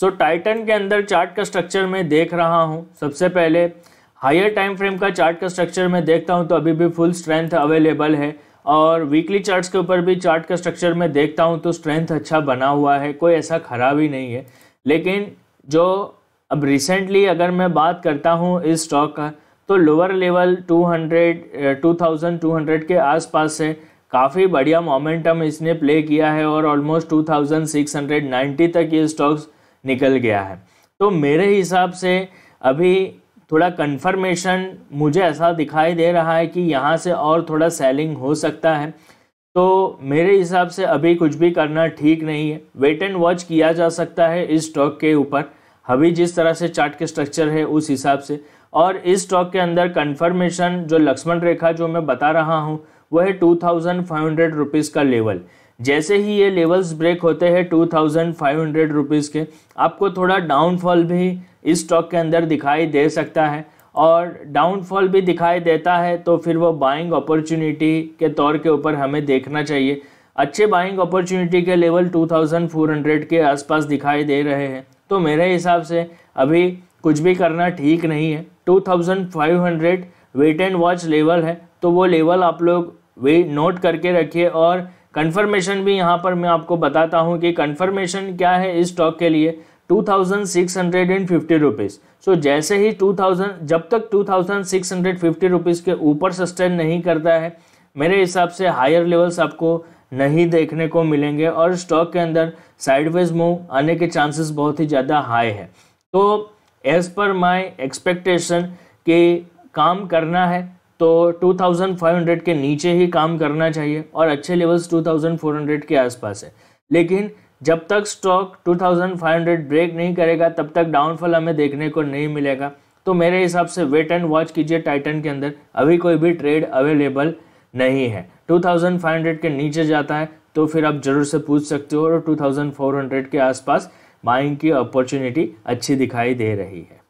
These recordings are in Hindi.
सो टाइटन के अंदर चार्ट का स्ट्रक्चर मैं देख रहा हूँ सबसे पहले हायर टाइम फ्रेम का चार्ट का स्ट्रक्चर मैं देखता हूँ तो अभी भी फुल स्ट्रेंथ अवेलेबल है और वीकली चार्ट्स के ऊपर भी चार्ट का स्ट्रक्चर मैं देखता हूँ तो स्ट्रेंथ अच्छा बना हुआ है कोई ऐसा खराब ही नहीं है लेकिन जो अब रिसेंटली अगर मैं बात करता हूँ इस स्टॉक का तो लोअर लेवल 200 2200 के आसपास से काफ़ी बढ़िया मोमेंटम इसने प्ले किया है और ऑलमोस्ट 2690 तक ये स्टॉक्स निकल गया है तो मेरे हिसाब से अभी थोड़ा कंफर्मेशन मुझे ऐसा दिखाई दे रहा है कि यहाँ से और थोड़ा सेलिंग हो सकता है तो मेरे हिसाब से अभी कुछ भी करना ठीक नहीं है वेट एंड वॉच किया जा सकता है इस स्टॉक के ऊपर अभी जिस तरह से चार्ट के स्ट्रक्चर है उस हिसाब से और इस स्टॉक के अंदर कंफर्मेशन जो लक्ष्मण रेखा जो मैं बता रहा हूँ वह है two thousand five hundred rupees का लेवल जैसे ही ये लेवल्स ब्रेक होते हैं two thousand five hundred rupees के आपको थोड़ा डाउनफॉल भी इस स्टॉक के अंदर दिखाई दे सकता है और डाउनफॉल भी दिखाई देता है तो फिर वो बाइंग अपॉर्चुनिटी के तौर के ऊपर हमें देखना चाहिए अच्छे बाइंग अपॉर्चुनिटी के लेवल 2400 के आसपास दिखाई दे रहे हैं तो मेरे हिसाब से अभी कुछ भी करना ठीक नहीं है 2500 वेट एंड वॉच लेवल है तो वो लेवल आप लोग वे नोट करके रखिए और कन्फर्मेशन भी यहाँ पर मैं आपको बताता हूँ कि कन्फर्मेशन क्या है इस स्टॉक के लिए two thousand six hundred and fifty rupees so जैसे ही टू थाउजेंड जब तक two thousand six hundred fifty rupees के ऊपर सस्टेन नहीं करता है मेरे हिसाब से हायर लेवल्स आपको नहीं देखने को मिलेंगे और स्टॉक के अंदर साइडवेज मूव आने के चांसेस बहुत ही ज़्यादा हाई है तो एज़ पर माई एक्सपेक्टेशन कि काम करना है तो 2500 के नीचे ही काम करना चाहिए और अच्छे लेवल्स 2400 के आसपास है लेकिन जब तक स्टॉक 2500 ब्रेक नहीं करेगा तब तक डाउनफॉल हमें देखने को नहीं मिलेगा तो मेरे हिसाब से वेट एंड वॉच कीजिए टाइटन के अंदर अभी कोई भी ट्रेड अवेलेबल नहीं है 2500 के नीचे जाता है तो फिर आप जरूर से पूछ सकते हो और 2400 के आसपास बाइंग की अपॉर्चुनिटी अच्छी दिखाई दे रही है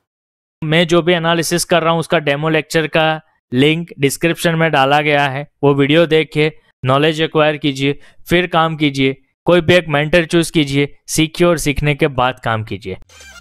मैं जो भी एनालिसिस कर रहा हूँ उसका डेमो लेक्चर का लिंक डिस्क्रिप्शन में डाला गया है वो वीडियो देखिए नॉलेज एक्वायर कीजिए फिर काम कीजिए कोई भी एक मेंटर चूज कीजिए सीखिए और सीखने के बाद काम कीजिए